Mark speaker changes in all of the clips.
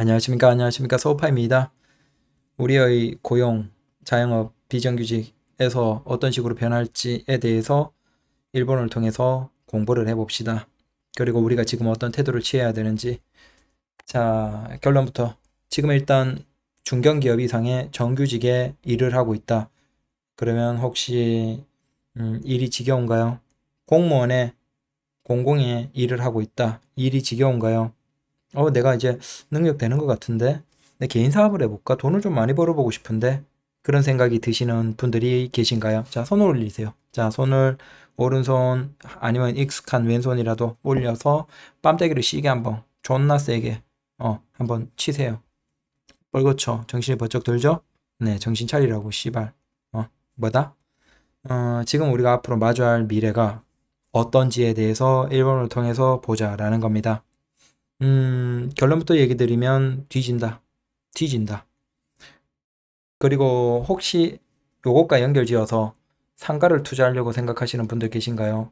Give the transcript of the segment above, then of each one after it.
Speaker 1: 안녕하십니까 안녕하십니까 소파입니다 우리의 고용 자영업 비정규직에서 어떤 식으로 변할지에 대해서 일본을 통해서 공부를 해봅시다 그리고 우리가 지금 어떤 태도를 취해야 되는지 자 결론부터 지금 일단 중견기업 이상의 정규직에 일을 하고 있다 그러면 혹시 음, 일이 지겨운가요 공무원의 공공의 일을 하고 있다 일이 지겨운가요 어, 내가 이제 능력 되는 것 같은데 내 개인 사업을 해볼까? 돈을 좀 많이 벌어보고 싶은데 그런 생각이 드시는 분들이 계신가요? 자, 손을 올리세요. 자, 손을 오른손 아니면 익숙한 왼손이라도 올려서 뺨때기를 시게 한번 존나 세게 어 한번 치세요. 뻘거쳐 정신이 번쩍 들죠? 네, 정신 차리라고 씨발. 어 뭐다? 어 지금 우리가 앞으로 마주할 미래가 어떤지에 대해서 일본을 통해서 보자라는 겁니다. 음, 결론부터 얘기 드리면 뒤진다. 뒤진다. 그리고 혹시 요것과 연결지어서 상가를 투자하려고 생각하시는 분들 계신가요?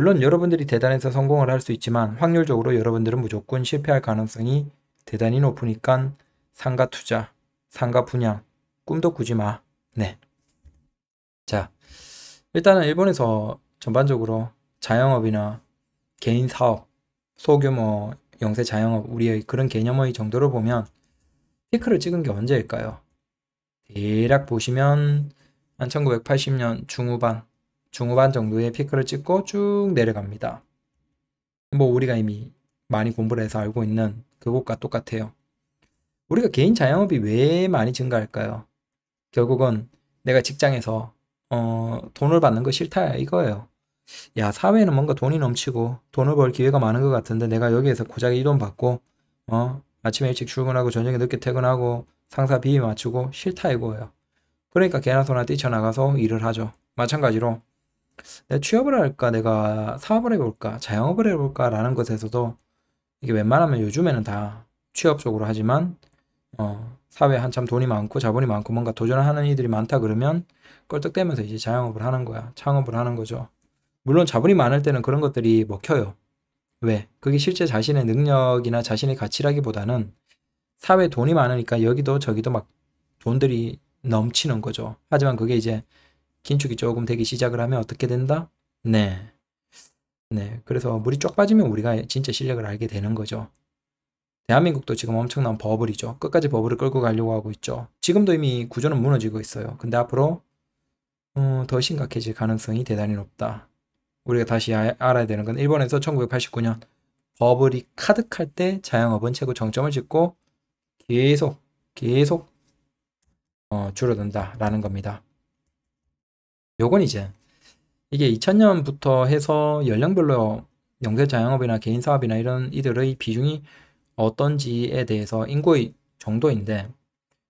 Speaker 1: 물론 여러분들이 대단해서 성공을 할 수 있지만 확률적으로 여러분들은 무조건 실패할 가능성이 대단히 높으니까 상가 투자, 상가 분양, 꿈도 꾸지 마. 네. 자, 일단은 일본에서 전반적으로 자영업이나 개인 사업, 소규모 영세 자영업 우리의 그런 개념의 정도를 보면 피크를 찍은 게 언제일까요? 대략 보시면 한 1980년 중후반 중후반 정도의 피크를 찍고 쭉 내려갑니다. 뭐 우리가 이미 많이 공부를 해서 알고 있는 그것과 똑같아요. 우리가 개인 자영업이 왜 많이 증가할까요? 결국은 내가 직장에서 어, 돈을 받는 거 싫다 이거예요. 야 사회는 뭔가 돈이 넘치고 돈을 벌 기회가 많은 것 같은데 내가 여기에서 고작 이 돈 받고 어 아침에 일찍 출근하고 저녁에 늦게 퇴근하고 상사 비위 맞추고 싫다 이거예요. 그러니까 개나 소나 뛰쳐나가서 일을 하죠. 마찬가지로 내 취업을 할까 내가 사업을 해볼까 자영업을 해볼까 라는 것에서도 이게 웬만하면 요즘에는 다 취업 쪽으로 하지만 어, 사회 한참 돈이 많고 자본이 많고 뭔가 도전하는 이들이 많다 그러면 껄떡대면서 이제 자영업을 하는 거야 창업을 하는 거죠 물론 자본이 많을 때는 그런 것들이 먹혀요. 왜? 그게 실제 자신의 능력이나 자신의 가치라기보다는 사회 돈이 많으니까 여기도 저기도 막 돈들이 넘치는 거죠. 하지만 그게 이제 긴축이 조금 되기 시작을 하면 어떻게 된다? 네. 네. 그래서 물이 쫙 빠지면 우리가 진짜 실력을 알게 되는 거죠. 대한민국도 지금 엄청난 버블이죠. 끝까지 버블을 끌고 가려고 하고 있죠. 지금도 이미 구조는 무너지고 있어요. 근데 앞으로 어, 더 심각해질 가능성이 대단히 높다. 우리가 다시 알아야 되는 건 일본에서 1989년 버블이 카득할 때 자영업은 최고 정점을 찍고 계속 계속 어, 줄어든다라는 겁니다. 요건 이제 이게 2000년부터 해서 연령별로 영세 자영업이나 개인 사업이나 이런 이들의 비중이 어떤지에 대해서 인구의 정도인데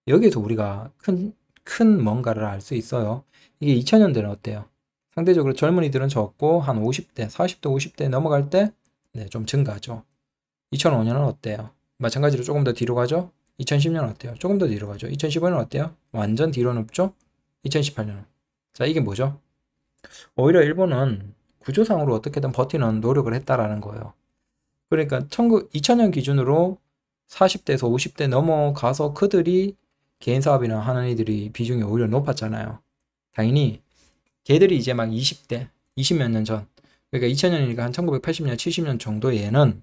Speaker 1: 여기에서 우리가 큰, 큰 뭔가를 알 수 있어요. 이게 2000년대는 어때요? 상대적으로 젊은이들은 적고 한 50대, 40대, 50대 넘어갈 때좀 네, 증가하죠. 2005년은 어때요? 마찬가지로 조금 더 뒤로 가죠? 2010년 은 어때요? 조금 더 뒤로 가죠. 2015년 은 어때요? 완전 뒤로 높죠? 2018년. 자, 이게 뭐죠? 오히려 일본은 구조상으로 어떻게든 버티는 노력을 했다라는 거예요. 그러니까 2000년 기준으로 40대에서 50대 넘어가서 그들이 개인 사업이나 하는 이들이 비중이 오히려 높았잖아요. 당연히 걔들이 이제 막 20대, 20 몇 년 전, 그러니까 2000년이니까 한 1980년, 70년 정도 에는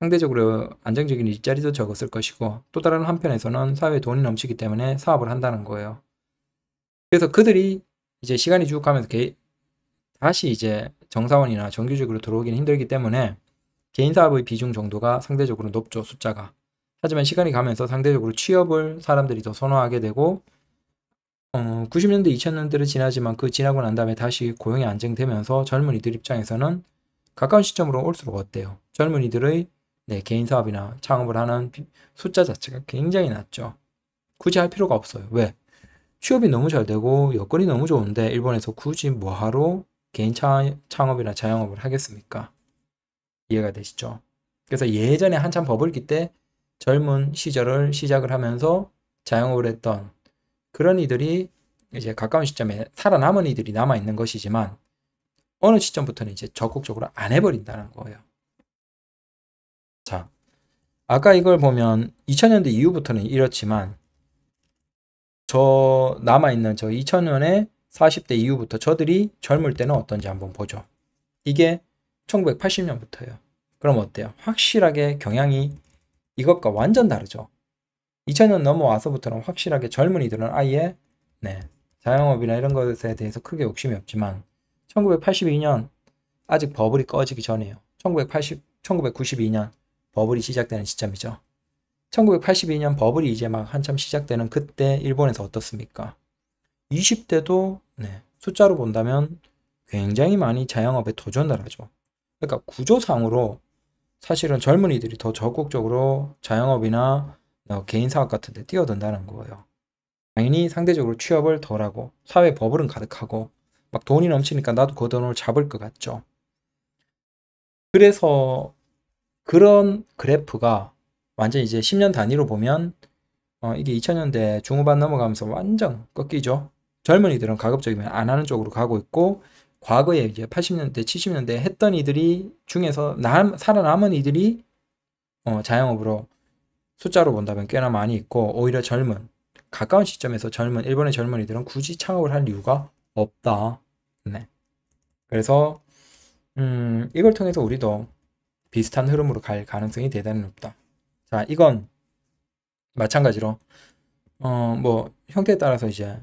Speaker 1: 상대적으로 안정적인 일자리도 적었을 것이고 또 다른 한편에서는 사회에 돈이 넘치기 때문에 사업을 한다는 거예요. 그래서 그들이 이제 시간이 쭉 가면서 개, 다시 이제 정사원이나 정규직으로 들어오기는 힘들기 때문에 개인 사업의 비중 정도가 상대적으로 높죠, 숫자가. 하지만 시간이 가면서 상대적으로 취업을 사람들이 더 선호하게 되고 어, 90년대 2000년대를 지나지만 그 지나고 난 다음에 다시 고용이 안정되면서 젊은이들 입장에서는 가까운 시점으로 올수록 어때요? 젊은이들의 네, 개인 사업이나 창업을 하는 숫자 자체가 굉장히 낮죠. 굳이 할 필요가 없어요. 왜? 취업이 너무 잘 되고 여건이 너무 좋은데 일본에서 굳이 뭐하러 개인 차, 창업이나 자영업을 하겠습니까? 이해가 되시죠? 그래서 예전에 한참 버블기 때 젊은 시절을 시작을 하면서 자영업을 했던 그런 이들이 이제 가까운 시점에 살아남은 이들이 남아 있는 것이지만 어느 시점부터는 이제 적극적으로 안 해버린다는 거예요. 자, 아까 이걸 보면 2000년대 이후부터는 이렇지만 저 남아있는 저 2000년에 40대 이후부터 저들이 젊을 때는 어떤지 한번 보죠. 이게 1980년부터예요. 그럼 어때요? 확실하게 경향이 이것과 완전 다르죠. 2000년 넘어와서부터는 확실하게 젊은이들은 아예 네, 자영업이나 이런 것에 대해서 크게 욕심이 없지만 1982년 아직 버블이 꺼지기 전이에요. 1980, 1992년 버블이 시작되는 시점이죠. 1982년 버블이 이제 막 한참 시작되는 그때 일본에서 어떻습니까? 20대도 네, 숫자로 본다면 굉장히 많이 자영업에 도전을 하죠. 그러니까 구조상으로 사실은 젊은이들이 더 적극적으로 자영업이나 어, 개인 사업 같은 데 뛰어든다는 거예요. 당연히 상대적으로 취업을 덜하고 사회 버블은 가득하고 막 돈이 넘치니까 나도 그 돈을 잡을 것 같죠. 그래서 그런 그래프가 완전 이제 10년 단위로 보면 어, 이게 2000년대 중후반 넘어가면서 완전 꺾이죠. 젊은이들은 가급적이면 안 하는 쪽으로 가고 있고 과거에 이제 80년대, 70년대 했던 이들이 중에서 남, 살아남은 이들이 어, 자영업으로 숫자로 본다면 꽤나 많이 있고 오히려 젊은 가까운 시점에서 젊은 일본의 젊은이들은 굳이 창업을 할 이유가 없다. 네. 그래서 음, 이걸 통해서 우리도 비슷한 흐름으로 갈 가능성이 대단히 높다. 자, 이건 마찬가지로 어, 뭐 형태에 따라서 이제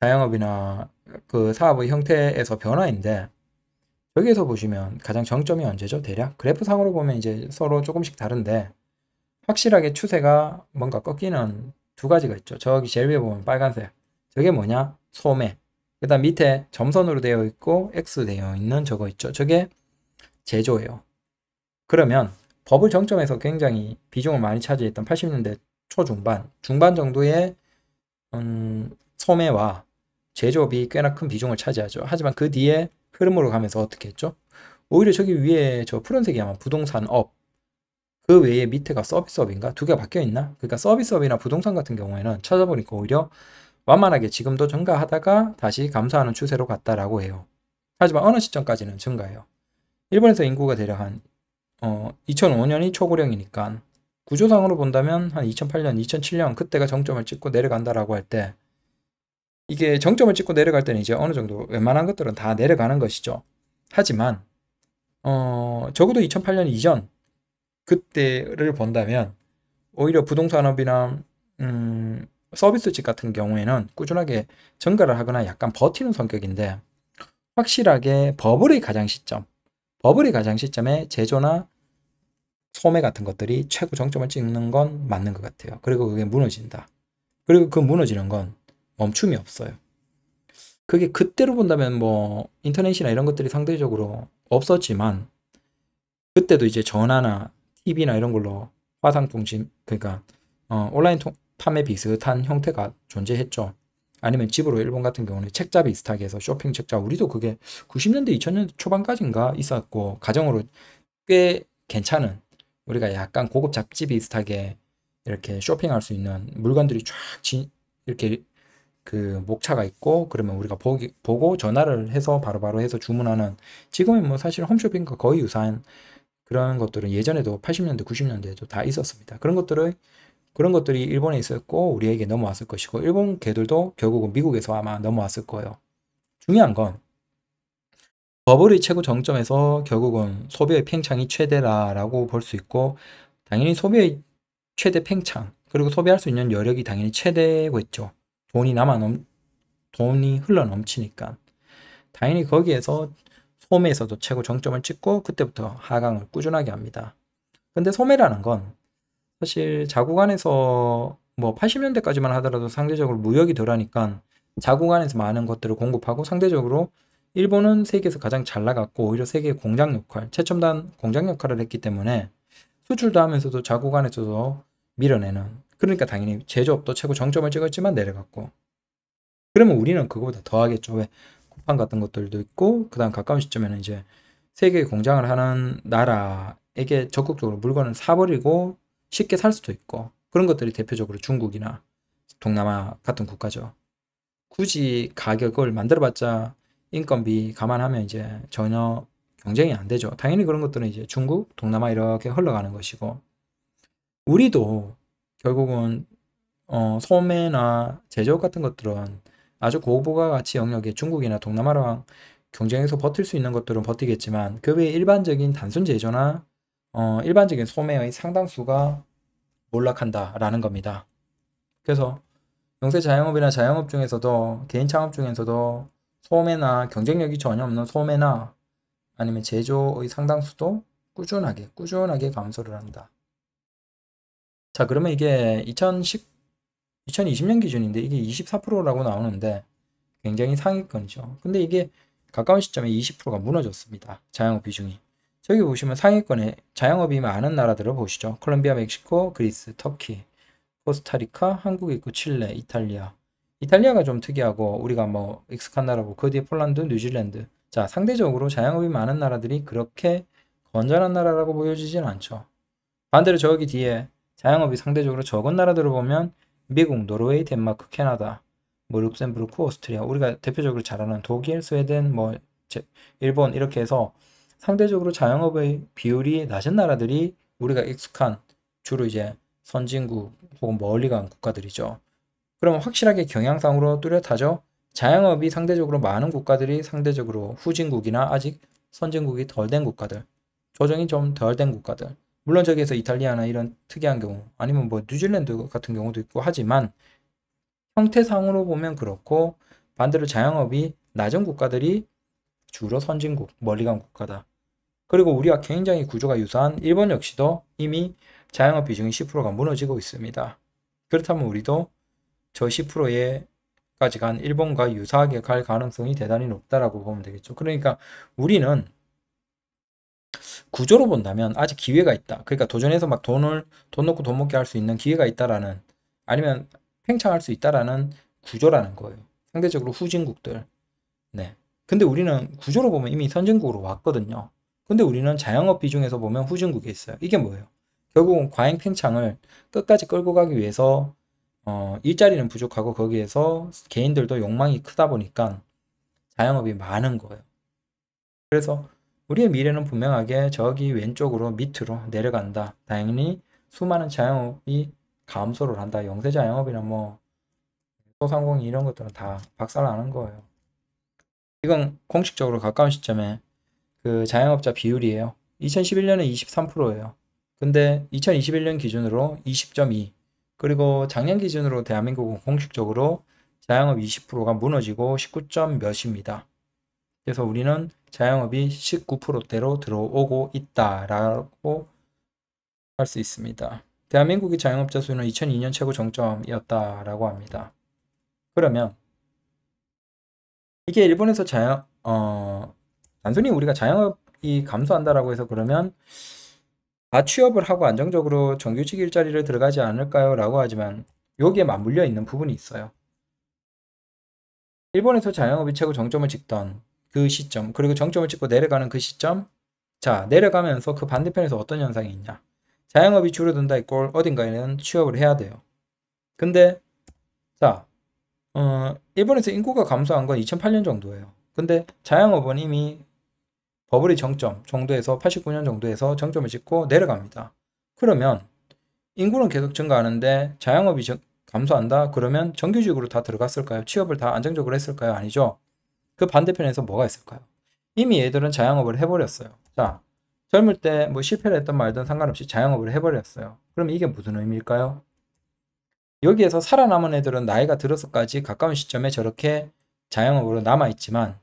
Speaker 1: 자영업이나 그 사업의 형태에서 변화인데 여기에서 보시면 가장 정점이 언제죠? 대략 그래프상으로 보면 이제 서로 조금씩 다른데 확실하게 추세가 뭔가 꺾이는 두 가지가 있죠. 저기 제일 위에 보면 빨간색. 저게 뭐냐? 소매. 그 다음 밑에 점선으로 되어 있고 X 되어 있는 저거 있죠. 저게 제조예요. 그러면 버블 정점에서 굉장히 비중을 많이 차지했던 80년대 초중반, 중반 정도의 음, 소매와 제조업이 꽤나 큰 비중을 차지하죠. 하지만 그 뒤에 흐름으로 가면서 어떻게 했죠? 오히려 저기 위에 저 푸른색이 아마 부동산업 그 외에 밑에가 서비스업인가? 두 개가 바뀌어 있나? 그러니까 서비스업이나 부동산 같은 경우에는 찾아보니까 오히려 완만하게 지금도 증가하다가 다시 감소하는 추세로 갔다라고 해요. 하지만 어느 시점까지는 증가해요. 일본에서 인구가 대략 한 어, 2005년이 초고령이니까 구조상으로 본다면 한 2008년, 2007년 그때가 정점을 찍고 내려간다라고 할 때 이게 정점을 찍고 내려갈 때는 이제 어느 정도 웬만한 것들은 다 내려가는 것이죠. 하지만 어, 적어도 2008년 이전 그때를 본다면 오히려 부동산업이나 음, 서비스직 같은 경우에는 꾸준하게 증가를 하거나 약간 버티는 성격인데 확실하게 버블의 가장 시점, 버블의 가장 시점에 제조나 소매 같은 것들이 최고 정점을 찍는 건 맞는 것 같아요. 그리고 그게 무너진다. 그리고 그 무너지는 건 멈춤이 없어요. 그게 그때로 본다면 뭐 인터넷이나 이런 것들이 상대적으로 없었지만 그때도 이제 전화나 TV나 이런 걸로 화상 통신 그러니까 어, 온라인 통, 판매 비슷한 형태가 존재했죠. 아니면 집으로 일본 같은 경우는 책자 비슷하게 해서 쇼핑 책자 우리도 그게 90년대 2000년대 초반까지인가 있었고 가정으로 꽤 괜찮은 우리가 약간 고급 잡지 비슷하게 이렇게 쇼핑할 수 있는 물건들이 쫙 지, 이렇게 그 목차가 있고 그러면 우리가 보기, 보고 전화를 해서 바로바로 바로 해서 주문하는 지금은 뭐 사실 홈쇼핑과 거의 유사한 그런 것들은 예전에도 80년대, 90년대에도 다 있었습니다. 그런 것들을 그런 것들이 일본에 있었고 우리에게 넘어왔을 것이고 일본 개들도 결국은 미국에서 아마 넘어왔을 거예요. 중요한 건 버블이 최고 정점에서 결국은 소비의 팽창이 최대라라고 볼 수 있고 당연히 소비의 최대 팽창 그리고 소비할 수 있는 여력이 당연히 최대고있죠 돈이 남아 넘 돈이 흘러 넘치니까 당연히 거기에서 소매에서도 최고 정점을 찍고 그때부터 하강을 꾸준하게 합니다. 근데 소매라는 건 사실 자국안에서뭐 80년대까지만 하더라도 상대적으로 무역이 덜하니까 자국안에서 많은 것들을 공급하고 상대적으로 일본은 세계에서 가장 잘 나갔고 오히려 세계의 공장 역할, 최첨단 공장 역할을 했기 때문에 수출도 하면서도 자국안에서도 밀어내는 그러니까 당연히 제조업도 최고 정점을 찍었지만 내려갔고 그러면 우리는 그거보다 더 하겠죠. 왜? 쿠팡 같은 것들도 있고 그다음 가까운 시점에는 이제 세계 공장을 하는 나라에게 적극적으로 물건을 사버리고 쉽게 살 수도 있고 그런 것들이 대표적으로 중국이나 동남아 같은 국가죠. 굳이 가격을 만들어봤자 인건비 감안하면 이제 전혀 경쟁이 안 되죠. 당연히 그런 것들은 이제 중국, 동남아 이렇게 흘러가는 것이고 우리도 결국은 어, 소매나 제조 업 같은 것들은 아주 고부가 가치 영역의 중국이나 동남아랑 경쟁에서 버틸 수 있는 것들은 버티겠지만 그 외 일반적인 단순 제조나 어, 일반적인 소매의 상당수가 몰락한다라는 겁니다. 그래서 영세 자영업이나 자영업 중에서도 개인 창업 중에서도 소매나 경쟁력이 전혀 없는 소매나 아니면 제조의 상당수도 꾸준하게 꾸준하게 감소를 한다. 자 그러면 이게 2010 2020년 기준인데 이게 24%라고 나오는데 굉장히 상위권이죠. 근데 이게 가까운 시점에 20%가 무너졌습니다. 자영업 비중이. 저기 보시면 상위권에 자영업이 많은 나라들을 보시죠. 콜롬비아, 멕시코, 그리스, 터키, 코스타리카, 한국 있고 칠레, 이탈리아. 이탈리아가 좀 특이하고 우리가 뭐 익숙한 나라고 그 뒤에 폴란드, 뉴질랜드. 자 상대적으로 자영업이 많은 나라들이 그렇게 건전한 나라라고 보여지진 않죠. 반대로 저기 뒤에 자영업이 상대적으로 적은 나라들을 보면 미국, 노르웨이, 덴마크, 캐나다, 뭐 룩셈부르크, 오스트리아 우리가 대표적으로 잘 아는 독일, 스웨덴, 뭐 일본 이렇게 해서 상대적으로 자영업의 비율이 낮은 나라들이 우리가 익숙한 주로 이제 선진국 혹은 멀리 간 국가들이죠. 그러면 확실하게 경향상으로 뚜렷하죠. 자영업이 상대적으로 많은 국가들이 상대적으로 후진국이나 아직 선진국이 덜 된 국가들, 조정이 좀 덜 된 국가들. 물론 저기에서 이탈리아나 이런 특이한 경우 아니면 뭐 뉴질랜드 같은 경우도 있고 하지만 형태상으로 보면 그렇고 반대로 자영업이 낮은 국가들이 주로 선진국, 멀리간 국가다. 그리고 우리가 굉장히 구조가 유사한 일본 역시도 이미 자영업 비중이 10%가 무너지고 있습니다. 그렇다면 우리도 저 10%에 까지 간 일본과 유사하게 갈 가능성이 대단히 높다라고 보면 되겠죠. 그러니까 우리는 구조로 본다면 아직 기회가 있다. 그러니까 도전해서 막 돈을 돈놓고돈 먹게 할 수 있는 기회가 있다라는 아니면 팽창할 수 있다라는 구조라는 거예요. 상대적으로 후진국들. 네. 근데 우리는 구조로 보면 이미 선진국으로 왔거든요. 근데 우리는 자영업 비중에서 보면 후진국에 있어요. 이게 뭐예요? 결국은 과잉 팽창을 끝까지 끌고 가기 위해서 어, 일자리는 부족하고 거기에서 개인들도 욕망이 크다 보니까 자영업이 많은 거예요. 그래서 우리의 미래는 분명하게 저기 왼쪽으로 밑으로 내려간다. 다행히 수많은 자영업이 감소를 한다. 영세 자영업이나 뭐 소상공 인 이런 것들은 다 박살나는 거예요. 이건 공식적으로 가까운 시점에 그 자영업자 비율이에요. 2011년에 23%예요. 근데 2021년 기준으로 20.2 그리고 작년 기준으로 대한민국은 공식적으로 자영업 20%가 무너지고 19. 몇입니다. 그래서 우리는 자영업이 19%대로 들어오고 있다라고 할 수 있습니다. 대한민국의 자영업자 수는 2002년 최고 정점이었다라고 합니다. 그러면 이게 일본에서 자영 어 단순히 우리가 자영업이 감소한다라고 해서 그러면 다 취업을 하고 안정적으로 정규직 일자리를 들어가지 않을까요? 라고 하지만 여기에 맞물려 있는 부분이 있어요. 일본에서 자영업이 최고 정점을 찍던 그 시점 그리고 정점을 찍고 내려가는 그 시점 자 내려가면서 그 반대편에서 어떤 현상이 있냐 자영업이 줄어든다 이꼴 어딘가에는 취업을 해야 돼요 근데 자 어, 일본에서 인구가 감소한 건 2008년 정도예요 근데 자영업은 이미 버블이 정점 정도에서 89년 정도에서 정점을 찍고 내려갑니다 그러면 인구는 계속 증가하는데 자영업이 정, 감소한다 그러면 정규직으로 다 들어갔을까요 취업을 다 안정적으로 했을까요 아니죠 그 반대편에서 뭐가 있을까요? 이미 얘들은 자영업을 해버렸어요. 자, 젊을 때 뭐 실패를 했던 말든 상관없이 자영업을 해버렸어요. 그럼 이게 무슨 의미일까요? 여기에서 살아남은 애들은 나이가 들어서까지 가까운 시점에 저렇게 자영업으로 남아있지만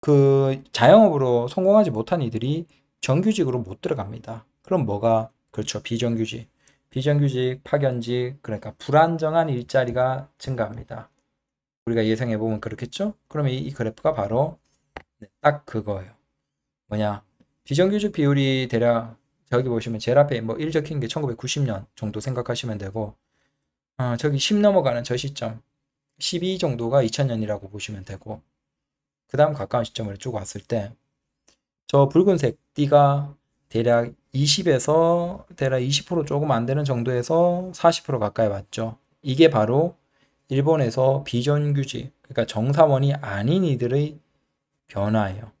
Speaker 1: 그 자영업으로 성공하지 못한 이들이 정규직으로 못 들어갑니다. 그럼 뭐가 그렇죠. 비정규직, 비정규직, 파견직 그러니까 불안정한 일자리가 증가합니다. 우리가 예상해 보면 그렇겠죠? 그러면 이, 이 그래프가 바로 네, 딱 그거예요. 뭐냐? 비정규직 비율이 대략 저기 보시면 제일 앞에 뭐1 적힌 게 1990년 정도 생각하시면 되고 어, 저기 10 넘어가는 저 시점 12 정도가 2000년이라고 보시면 되고 그 다음 가까운 시점으로쭉 왔을 때 저 붉은색 띠가 대략 20에서 대략 20% 조금 안 되는 정도에서 40% 가까이 왔죠. 이게 바로 일본에서 비정규직, 그러니까 정사원이 아닌 이들의 변화예요.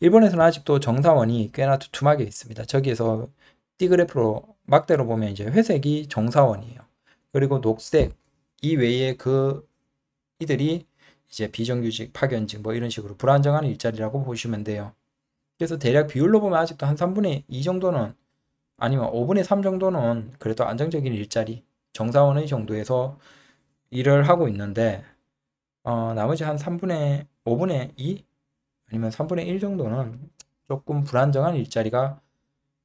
Speaker 1: 일본에서는 아직도 정사원이 꽤나 두툼하게 있습니다. 저기에서 띠그래프로 막대로 보면 이제 회색이 정사원이에요. 그리고 녹색 이외에 그 이들이 이제 비정규직, 파견직 뭐 이런 식으로 불안정한 일자리라고 보시면 돼요. 그래서 대략 비율로 보면 아직도 한 3분의 2 정도는 아니면 5분의 3 정도는 그래도 안정적인 일자리, 정사원의 정도에서 일을 하고 있는데 어, 나머지 한 3분의 5분의 2 아니면 3분의 1 정도는 조금 불안정한 일자리가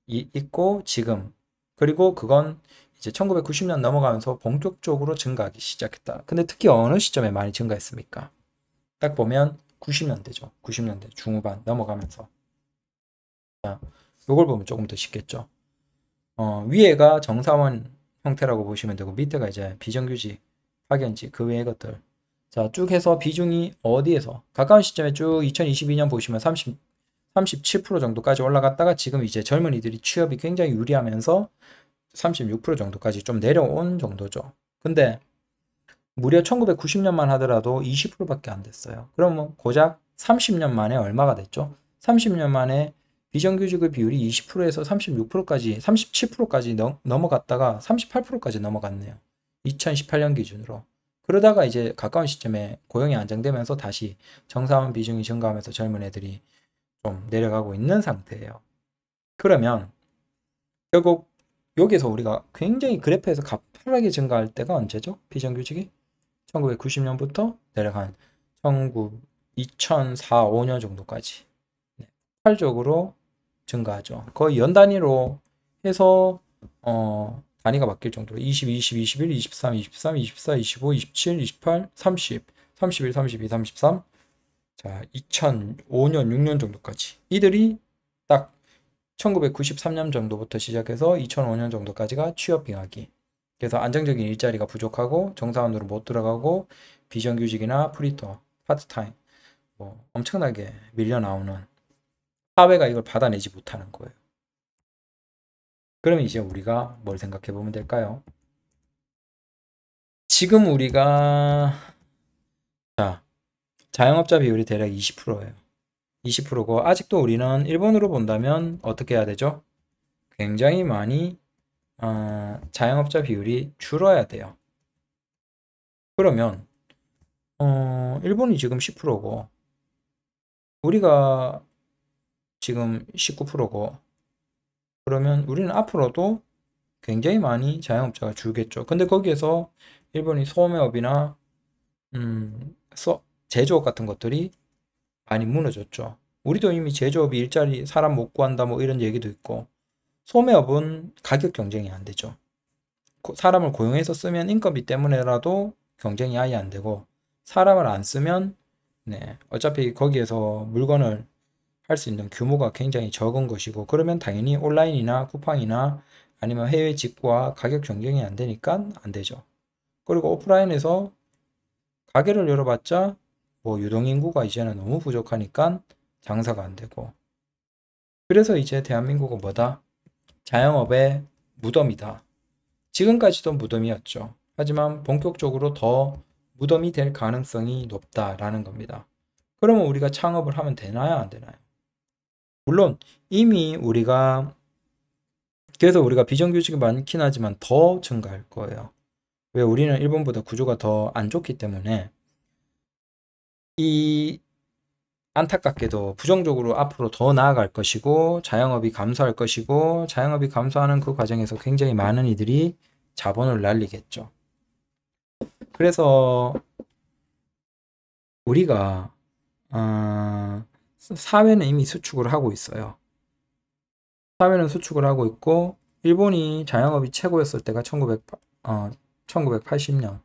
Speaker 1: 이, 있고 지금 그리고 그건 이제 1990년 넘어가면서 본격적으로 증가하기 시작했다. 근데 특히 어느 시점에 많이 증가했습니까? 딱 보면 90년대죠. 90년대 중후반 넘어가면서 요걸 보면 조금 더 쉽겠죠. 어, 위에가 정사원 형태라고 보시면 되고 밑에가 이제 비정규직 파견치 그 외의 것들 자쭉 해서 비중이 어디에서 가까운 시점에 쭉 2022년 보시면 30, 37% 정도까지 올라갔다가 지금 이제 젊은이들이 취업이 굉장히 유리하면서 36% 정도까지 좀 내려온 정도죠. 근데 무려 1990년만 하더라도 20%밖에 안 됐어요. 그러면 고작 30년 만에 얼마가 됐죠? 30년 만에 비정규직의 비율이 20%에서 36%까지, 37%까지 넘, 넘어갔다가 38%까지 넘어갔네요. 2018년 기준으로. 그러다가 이제 가까운 시점에 고용이 안정되면서 다시 정사원 비중이 증가하면서 젊은 애들이 좀 내려가고 있는 상태예요. 그러면 결국 여기서 우리가 굉장히 그래프에서 가파르게 증가할 때가 언제죠? 비정규직이 1990년부터 내려간 19, 2004, 5년 정도까지 네, 폭발적으로 증가하죠. 거의 연 단위로 해서 어, 단위가 바뀔 정도로 20, 20, 21, 23, 23, 24, 25, 27, 28, 30, 31, 32, 33, 자 2005년, 6년 정도까지 이들이 딱 1993년 정도부터 시작해서 2005년 정도까지가 취업 빙하기 그래서 안정적인 일자리가 부족하고 정사원으로 못 들어가고 비정규직이나 프리터, 파트타임 뭐 엄청나게 밀려 나오는 사회가 이걸 받아내지 못하는 거예요. 그러면 이제 우리가 뭘 생각해 보면 될까요? 지금 우리가 자 자영업자 비율이 대략 20%예요. 20%고 아직도 우리는 일본으로 본다면 어떻게 해야 되죠? 굉장히 많이 어, 자영업자 비율이 줄어야 돼요. 그러면 어, 일본이 지금 10%고 우리가 지금 19%고 그러면 우리는 앞으로도 굉장히 많이 자영업자가 줄겠죠. 근데 거기에서 일본이 소매업이나 음, 서, 제조업 같은 것들이 많이 무너졌죠. 우리도 이미 제조업이 일자리 사람 못 구한다 뭐 이런 얘기도 있고 소매업은 가격 경쟁이 안 되죠. 사람을 고용해서 쓰면 인건비 때문에라도 경쟁이 아예 안 되고 사람을 안 쓰면 네 어차피 거기에서 물건을 할수 있는 규모가 굉장히 적은 것이고 그러면 당연히 온라인이나 쿠팡이나 아니면 해외 직구와 가격 경쟁이 안 되니까 안 되죠. 그리고 오프라인에서 가게를 열어봤자 뭐 유동인구가 이제는 너무 부족하니까 장사가 안 되고 그래서 이제 대한민국은 뭐다? 자영업의 무덤이다. 지금까지도 무덤이었죠. 하지만 본격적으로 더 무덤이 될 가능성이 높다라는 겁니다. 그러면 우리가 창업을 하면 되나요? 안 되나요? 물론 이미 우리가 그래서 우리가 비정규직이 많긴 하지만 더 증가할 거예요. 왜 우리는 일본보다 구조가 더 안 좋기 때문에 이 안타깝게도 부정적으로 앞으로 더 나아갈 것이고 자영업이 감소할 것이고 자영업이 감소하는 그 과정에서 굉장히 많은 이들이 자본을 날리겠죠. 그래서 우리가 어, 사회는 이미 수축을 하고 있어요. 사회는 수축을 하고 있고 일본이 자영업이 최고였을 때가 1900, 어, 1980년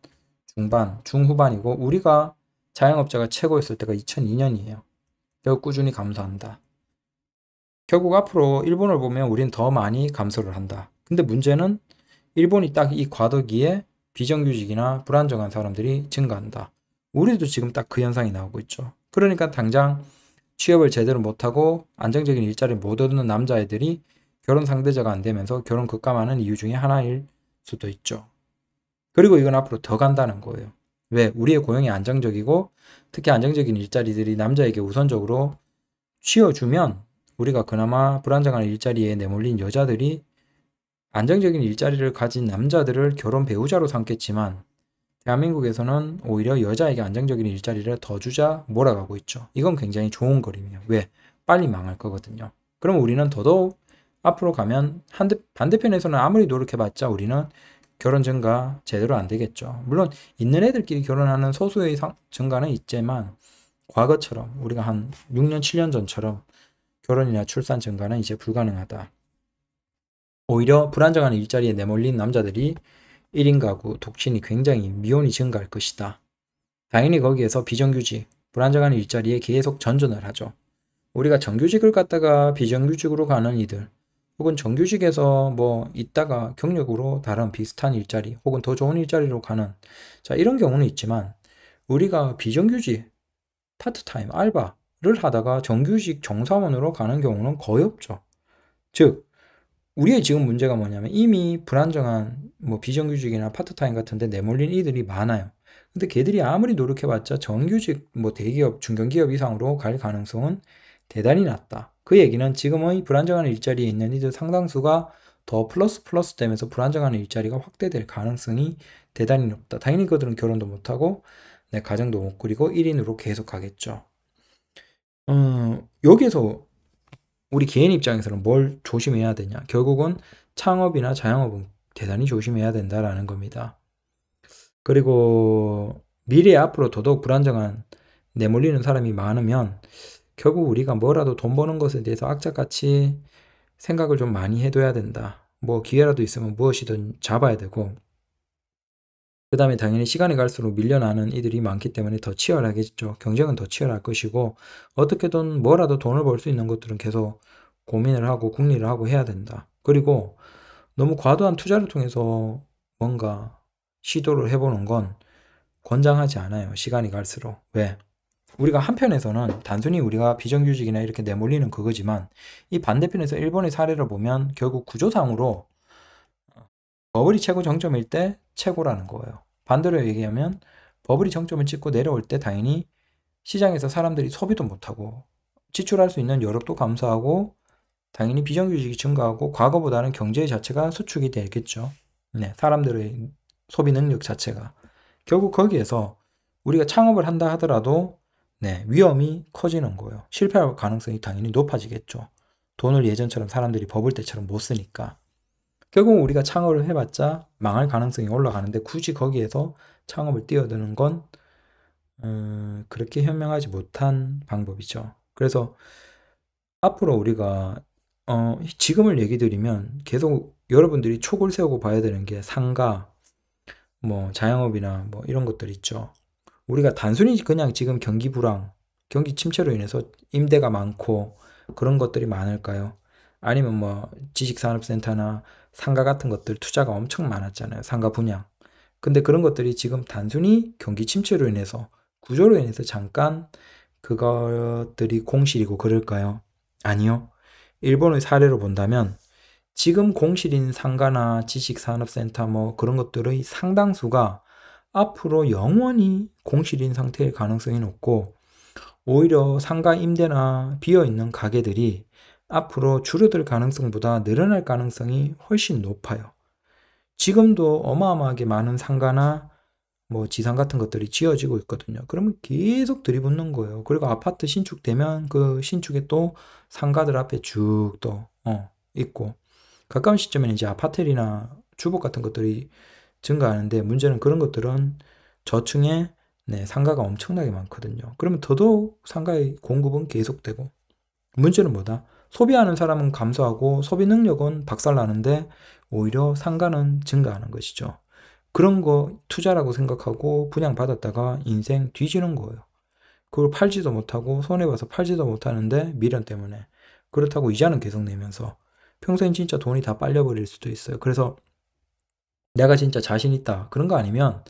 Speaker 1: 중반, 중후반이고 우리가 자영업자가 최고였을 때가 2002년이에요. 결국 꾸준히 감소한다. 결국 앞으로 일본을 보면 우린 더 많이 감소를 한다. 근데 문제는 일본이 딱 이 과도기에 비정규직이나 불안정한 사람들이 증가한다. 우리도 지금 딱 그 현상이 나오고 있죠. 그러니까 당장 취업을 제대로 못하고 안정적인 일자리를 못 얻는 남자애들이 결혼 상대자가 안 되면서 결혼 급감하는 이유 중에 하나일 수도 있죠. 그리고 이건 앞으로 더 간다는 거예요. 왜? 우리의 고용이 안정적이고 특히 안정적인 일자리들이 남자에게 우선적으로 쉬어주면 우리가 그나마 불안정한 일자리에 내몰린 여자들이 안정적인 일자리를 가진 남자들을 결혼 배우자로 삼겠지만 대한민국에서는 오히려 여자에게 안정적인 일자리를 더 주자 몰아가고 있죠. 이건 굉장히 좋은 그림이에요. 왜? 빨리 망할 거거든요. 그럼 우리는 더더욱 앞으로 가면 한대, 반대편에서는 아무리 노력해봤자 우리는 결혼 증가 제대로 안 되겠죠. 물론 있는 애들끼리 결혼하는 소수의 상, 증가는 있지만 과거처럼 우리가 한 6년, 7년 전처럼 결혼이나 출산 증가는 이제 불가능하다. 오히려 불안정한 일자리에 내몰린 남자들이 1인 가구 독신이 굉장히 미온이 증가할 것이다. 당연히 거기에서 비정규직, 불안정한 일자리에 계속 전전을 하죠. 우리가 정규직을 갔다가 비정규직으로 가는 이들, 혹은 정규직에서 뭐 있다가 경력으로 다른 비슷한 일자리 혹은 더 좋은 일자리로 가는 자 이런 경우는 있지만 우리가 비정규직 파트타임 알바를 하다가 정규직 정사원으로 가는 경우는 거의 없죠. 즉 우리의 지금 문제가 뭐냐면 이미 불안정한 뭐 비정규직이나 파트타임 같은 데 내몰린 이들이 많아요. 근데 걔들이 아무리 노력해봤자 정규직 뭐 대기업, 중견기업 이상으로 갈 가능성은 대단히 낮다. 그 얘기는 지금의 불안정한 일자리에 있는 이들 상당수가 더 플러스 플러스 되면서 불안정한 일자리가 확대될 가능성이 대단히 높다. 당연히 그들은 결혼도 못하고 내 네, 가정도 못 꾸리고 1인으로 계속 가겠죠. 음, 어, 여기에서 우리 개인 입장에서는 뭘 조심해야 되냐? 결국은 창업이나 자영업은 대단히 조심해야 된다라는 겁니다. 그리고 미래 앞으로 더더욱 불안정한 내몰리는 사람이 많으면 결국 우리가 뭐라도 돈 버는 것에 대해서 악착같이 생각을 좀 많이 해둬야 된다. 뭐 기회라도 있으면 무엇이든 잡아야 되고 그 다음에 당연히 시간이 갈수록 밀려나는 이들이 많기 때문에 더 치열하겠죠. 경쟁은 더 치열할 것이고 어떻게든 뭐라도 돈을 벌 수 있는 것들은 계속 고민을 하고 궁리를 하고 해야 된다. 그리고 너무 과도한 투자를 통해서 뭔가 시도를 해보는 건 권장하지 않아요. 시간이 갈수록. 왜? 우리가 한편에서는 단순히 우리가 비정규직이나 이렇게 내몰리는 그거지만 이 반대편에서 일본의 사례를 보면 결국 구조상으로 버블이 최고 정점일 때 최고라는 거예요. 반대로 얘기하면 버블이 정점을 찍고 내려올 때 당연히 시장에서 사람들이 소비도 못하고 지출할 수 있는 여력도 감소하고 당연히 비정규직이 증가하고 과거보다는 경제 자체가 수축이 되겠죠. 네, 사람들의 소비 능력 자체가 결국 거기에서 우리가 창업을 한다 하더라도 네, 위험이 커지는 거예요. 실패할 가능성이 당연히 높아지겠죠. 돈을 예전처럼 사람들이 버블 때처럼 못 쓰니까. 결국 우리가 창업을 해봤자 망할 가능성이 올라가는데 굳이 거기에서 창업을 뛰어드는 건 음, 그렇게 현명하지 못한 방법이죠. 그래서 앞으로 우리가 어, 지금을 얘기 드리면 계속 여러분들이 촉을 세우고 봐야 되는 게 상가, 뭐 자영업이나 뭐 이런 것들 있죠. 우리가 단순히 그냥 지금 경기 불황, 경기 침체로 인해서 임대가 많고 그런 것들이 많을까요? 아니면 뭐 지식산업센터나 상가 같은 것들 투자가 엄청 많았잖아요. 상가 분양. 근데 그런 것들이 지금 단순히 경기 침체로 인해서 구조로 인해서 잠깐 그것들이 공실이고 그럴까요? 아니요. 일본의 사례로 본다면 지금 공실인 상가나 지식산업센터 뭐 그런 것들의 상당수가 앞으로 영원히 공실인 상태일 가능성이 높고 오히려 상가 임대나 비어있는 가게들이 앞으로 줄어들 가능성보다 늘어날 가능성이 훨씬 높아요. 지금도 어마어마하게 많은 상가나 뭐 지상 같은 것들이 지어지고 있거든요. 그러면 계속 들이붓는 거예요. 그리고 아파트 신축되면 그 신축에 또 상가들 앞에 쭉또 어, 있고 가까운 시점에 이제 아파트나 리 주복 같은 것들이 증가하는데 문제는 그런 것들은 저층에 네, 상가가 엄청나게 많거든요. 그러면 더더욱 상가의 공급은 계속되고 문제는 뭐다? 소비하는 사람은 감소하고 소비 능력은 박살나는데 오히려 상가는 증가하는 것이죠. 그런 거 투자라고 생각하고 분양받았다가 인생 뒤지는 거예요. 그걸 팔지도 못하고 손해봐서 팔지도 못하는데 미련 때문에 그렇다고 이자는 계속 내면서 평생 진짜 돈이 다 빨려버릴 수도 있어요. 그래서 내가 진짜 자신 있다 그런 거 아니면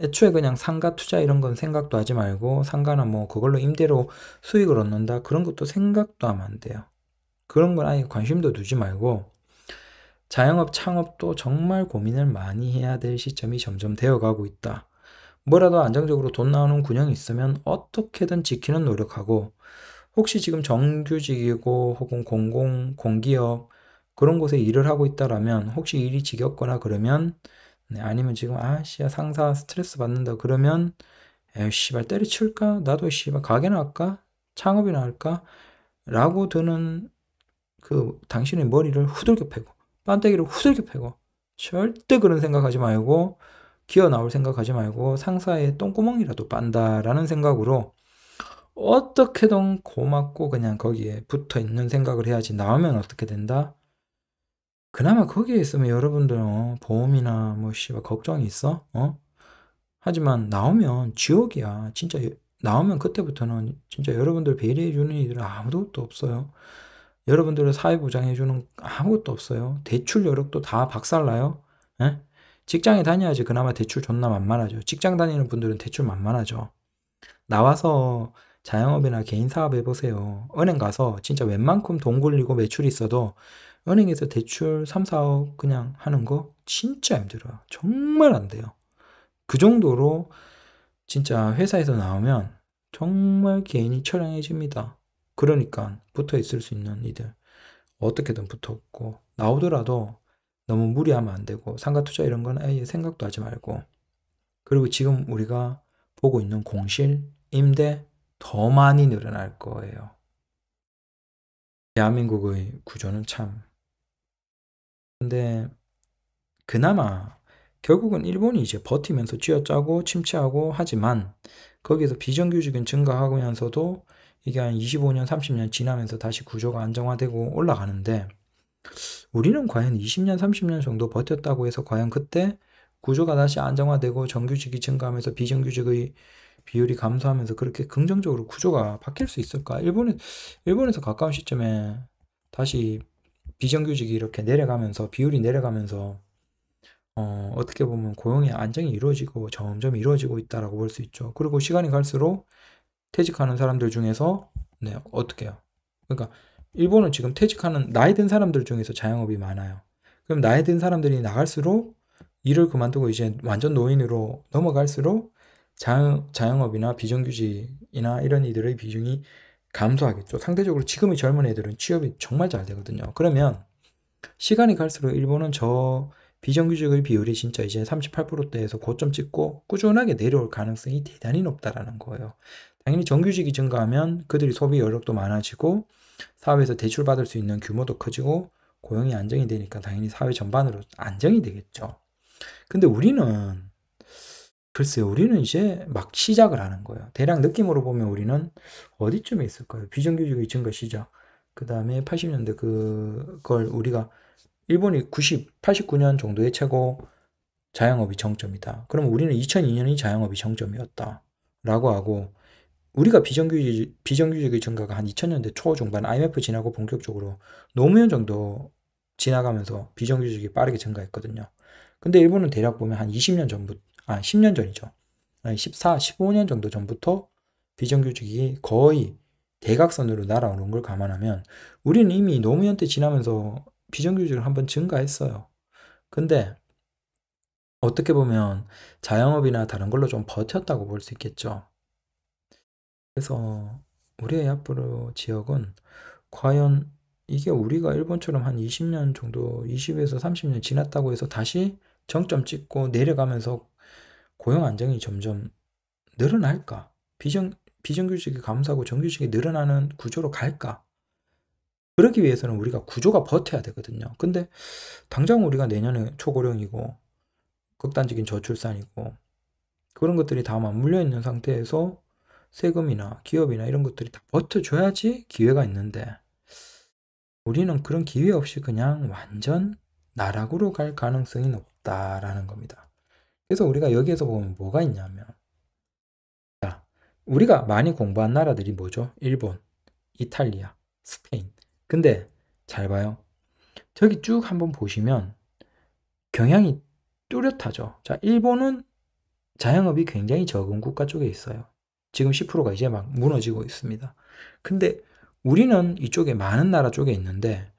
Speaker 1: 애초에 그냥 상가 투자 이런 건 생각도 하지 말고 상가나 뭐 그걸로 임대로 수익을 얻는다 그런 것도 생각도 하면 안 돼요. 그런 건 아예 관심도 두지 말고 자영업 창업도 정말 고민을 많이 해야 될 시점이 점점 되어가고 있다. 뭐라도 안정적으로 돈 나오는 군형이 있으면 어떻게든 지키는 노력하고 혹시 지금 정규직이고 혹은 공공 공기업 그런 곳에 일을 하고 있다라면 혹시 일이 지겹거나 그러면 네, 아니면 지금 아씨야 상사 스트레스 받는다 그러면 에휴 씨발 때려칠까 나도 씨발 가게나 할까 창업이나 할까 라고 드는 그 당신의 머리를 후들겨 패고 빤때기를 후들겨 패고 절대 그런 생각하지 말고 기어 나올 생각하지 말고 상사의 똥구멍이라도 빤다라는 생각으로 어떻게든 고맙고 그냥 거기에 붙어 있는 생각을 해야지 나오면 어떻게 된다? 그나마 거기에 있으면 여러분들 어, 보험이나 뭐 씨발 걱정이 있어? 어? 하지만 나오면 지옥이야. 진짜 나오면 그때부터는 진짜 여러분들 배려해 주는 이들은 아무도 없어요. 여러분들은 사회보장해주는 아무것도 없어요. 대출 여력도 다 박살나요. 에? 예? 직장에 다녀야지 그나마 대출 존나 만만하죠. 직장 다니는 분들은 대출 만만하죠. 나와서 자영업이나 개인 사업 해보세요. 은행 가서 진짜 웬만큼 돈 굴리고 매출이 있어도 은행에서 대출 3, 4억 그냥 하는 거 진짜 힘들어요. 정말 안 돼요. 그 정도로 진짜 회사에서 나오면 정말 개인이 처량해집니다. 그러니까 붙어 있을 수 있는 이들 어떻게든 붙었고 나오더라도 너무 무리하면 안 되고 상가 투자 이런 건 아예 생각도 하지 말고 그리고 지금 우리가 보고 있는 공실 임대 더 많이 늘어날 거예요. 대한민국의 구조는 참 근데 그나마 결국은 일본이 이제 버티면서 쥐어짜고 침체하고 하지만 거기에서 비정규직은 증가하면서도 이게 한 25년, 30년 지나면서 다시 구조가 안정화되고 올라가는데 우리는 과연 20년, 30년 정도 버텼다고 해서 과연 그때 구조가 다시 안정화되고 정규직이 증가하면서 비정규직의 비율이 감소하면서 그렇게 긍정적으로 구조가 바뀔 수 있을까? 일본에, 일본에서 가까운 시점에 다시 비정규직이 이렇게 내려가면서 비율이 내려가면서 어, 어떻게 보면 고용의 안정이 이루어지고 점점 이루어지고 있다라고 볼 수 있죠. 그리고 시간이 갈수록 퇴직하는 사람들 중에서 네, 어떻게 요 그러니까 일본은 지금 퇴직하는 나이 든 사람들 중에서 자영업이 많아요. 그럼 나이 든 사람들이 나갈수록 일을 그만두고 이제 완전 노인으로 넘어갈수록 자영, 자영업이나 비정규직이나 이런 이들의 비중이 감소하겠죠. 상대적으로 지금의 젊은 애들은 취업이 정말 잘 되거든요. 그러면 시간이 갈수록 일본은 저 비정규직의 비율이 진짜 이제 38%대에서 고점 찍고 꾸준하게 내려올 가능성이 대단히 높다라는 거예요. 당연히 정규직이 증가하면 그들이 소비 여력도 많아지고 사회에서 대출받을 수 있는 규모도 커지고 고용이 안정이 되니까 당연히 사회 전반으로 안정이 되겠죠. 근데 우리는 글쎄요, 우리는 이제 막 시작을 하는 거예요. 대략 느낌으로 보면 우리는 어디쯤에 있을까요? 비정규직의 증가 시작. 그 다음에 80년대 그걸 우리가 일본이 90, 89년 정도에 최고 자영업이 정점이다. 그럼 우리는 2002년이 자영업이 정점이었다. 라고 하고, 우리가 비정규직, 비정규직의 증가가 한 2000년대 초 중반 IMF 지나고 본격적으로 노무현 정도 지나가면서 비정규직이 빠르게 증가했거든요. 근데 일본은 대략 보면 한 20년 전부터, 아, 10년 전이죠. 14, 15년 정도 전부터 비정규직이 거의 대각선으로 날아오는 걸 감안하면 우리는 이미 노무현 때 지나면서 비정규직을 한번 증가했어요. 근데 어떻게 보면 자영업이나 다른 걸로 좀 버텼다고 볼 수 있겠죠. 그래서 우리의 앞으로 지역은 과연 이게 우리가 일본처럼 한 20년 정도, 20에서 30년 지났다고 해서 다시 정점 찍고 내려가면서 고용 안정이 점점 늘어날까? 비정, 비정규직이 감소하고 정규직이 늘어나는 구조로 갈까? 그러기 위해서는 우리가 구조가 버텨야 되거든요. 근데 당장 우리가 내년에 초고령이고 극단적인 저출산이고 그런 것들이 다 맞물려 있는 상태에서 세금이나 기업이나 이런 것들이 다 버텨줘야지 기회가 있는데 우리는 그런 기회 없이 그냥 완전 나락으로 갈 가능성이 높다라는 겁니다. 그래서 우리가 여기에서 보면 뭐가 있냐면 자, 우리가 많이 공부한 나라들이 뭐죠? 일본, 이탈리아, 스페인. 근데 잘 봐요. 저기 쭉 한번 보시면 경향이 뚜렷하죠. 자, 일본은 자영업이 굉장히 적은 국가 쪽에 있어요. 지금 10%가 이제 막 무너지고 있습니다. 근데 우리는 이쪽에 많은 나라 쪽에 있는데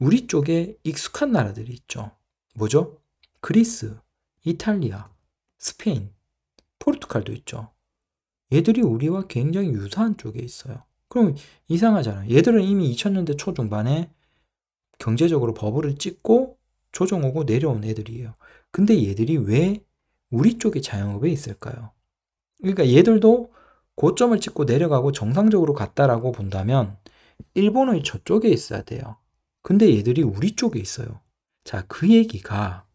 Speaker 1: 우리 쪽에 익숙한 나라들이 있죠. 뭐죠? 그리스, 이탈리아, 스페인, 포르투갈도 있죠. 얘들이 우리와 굉장히 유사한 쪽에 있어요. 그럼 이상하잖아요. 얘들은 이미 2000년대 초중반에 경제적으로 버블을 찍고 조정 오고 내려온 애들이에요. 근데 얘들이 왜 우리 쪽에 자영업에 있을까요? 그러니까 얘들도 고점을 찍고 내려가고 정상적으로 갔다라고 본다면 일본의 저쪽에 있어야 돼요. 근데 얘들이 우리 쪽에 있어요. 자, 그 얘기가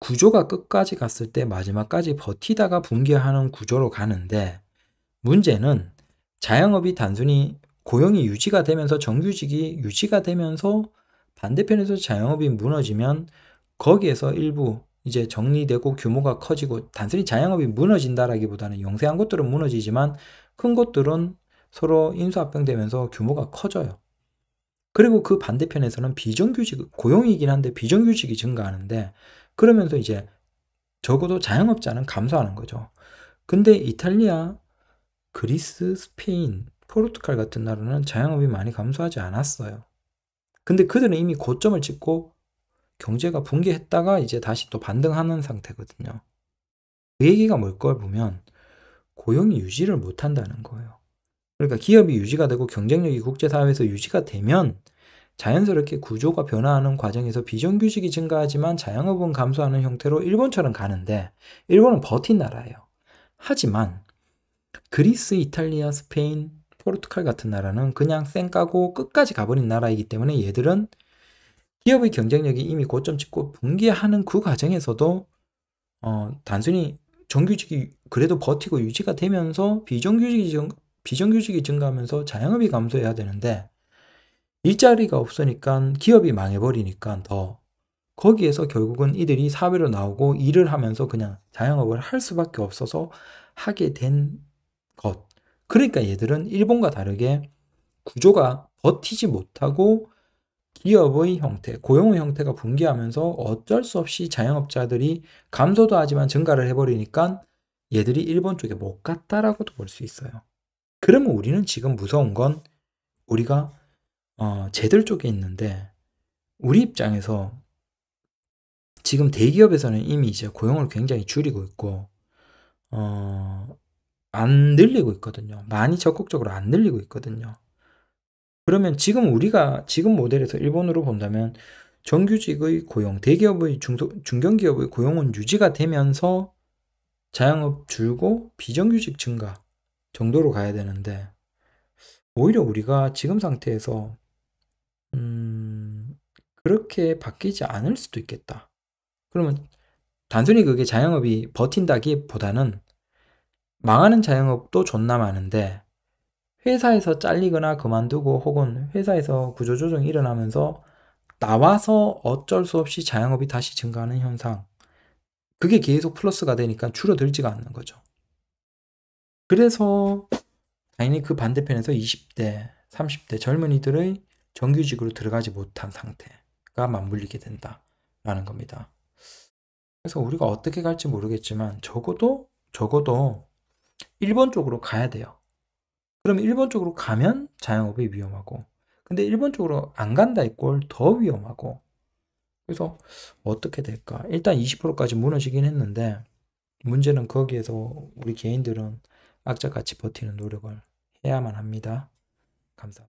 Speaker 1: 구조가 끝까지 갔을 때 마지막까지 버티다가 붕괴하는 구조로 가는데 문제는 자영업이 단순히 고용이 유지가 되면서 정규직이 유지가 되면서 반대편에서 자영업이 무너지면 거기에서 일부 이제 정리되고 규모가 커지고 단순히 자영업이 무너진다라기보다는 영세한 것들은 무너지지만 큰것들은 서로 인수합병되면서 규모가 커져요. 그리고 그 반대편에서는 비정규직 고용이긴 한데 비정규직이 증가하는데 그러면서 이제 적어도 자영업자는 감소하는 거죠. 근데 이탈리아, 그리스, 스페인, 포르투갈 같은 나라는 자영업이 많이 감소하지 않았어요. 근데 그들은 이미 고점을 찍고 경제가 붕괴했다가 이제 다시 또 반등하는 상태거든요. 그 얘기가 뭘 걸 보면 고용이 유지를 못한다는 거예요. 그러니까 기업이 유지가 되고 경쟁력이 국제사회에서 유지가 되면 자연스럽게 구조가 변화하는 과정에서 비정규직이 증가하지만 자영업은 감소하는 형태로 일본처럼 가는데 일본은 버틴 나라예요. 하지만 그리스, 이탈리아, 스페인, 포르투갈 같은 나라는 그냥 쌩 까고 끝까지 가버린 나라이기 때문에 얘들은 기업의 경쟁력이 이미 고점 찍고 붕괴하는 그 과정에서도 어, 단순히 정규직이 그래도 버티고 유지가 되면서 비정규직이, 정, 비정규직이 증가하면서 자영업이 감소해야 되는데 일자리가 없으니까 기업이 망해버리니까 더 거기에서 결국은 이들이 사회로 나오고 일을 하면서 그냥 자영업을 할 수밖에 없어서 하게 된 것. 그러니까 얘들은 일본과 다르게 구조가 버티지 못하고 기업의 형태, 고용의 형태가 붕괴하면서 어쩔 수 없이 자영업자들이 감소도 하지만 증가를 해버리니까 얘들이 일본 쪽에 못 갔다라고도 볼 수 있어요. 그러면 우리는 지금 무서운 건 우리가 어, 쟤들 쪽에 있는데 우리 입장에서 지금 대기업에서는 이미 이제 고용을 굉장히 줄이고 있고 어, 안 늘리고 있거든요. 많이 적극적으로 안 늘리고 있거든요. 그러면 지금 우리가 지금 모델에서 일본으로 본다면 정규직의 고용, 대기업의 중소, 중견기업의 고용은 유지가 되면서 자영업 줄고 비정규직 증가 정도로 가야 되는데 오히려 우리가 지금 상태에서 음, 그렇게 바뀌지 않을 수도 있겠다. 그러면 단순히 그게 자영업이 버틴다기보다는 망하는 자영업도 존나 많은데 회사에서 잘리거나 그만두고 혹은 회사에서 구조조정이 일어나면서 나와서 어쩔 수 없이 자영업이 다시 증가하는 현상. 그게 계속 플러스가 되니까 줄어들지가 않는 거죠. 그래서 당연히 그 반대편에서 20대, 30대 젊은이들의 정규직으로 들어가지 못한 상태가 맞물리게 된다라는 겁니다. 그래서 우리가 어떻게 갈지 모르겠지만 적어도 적어도 일본 쪽으로 가야 돼요. 그럼 일본 쪽으로 가면 자영업이 위험하고 근데 일본 쪽으로 안 간다 이 꼴 더 위험하고 그래서 어떻게 될까? 일단 20%까지 무너지긴 했는데 문제는 거기에서 우리 개인들은 악자같이 버티는 노력을 해야만 합니다. 감사합니다.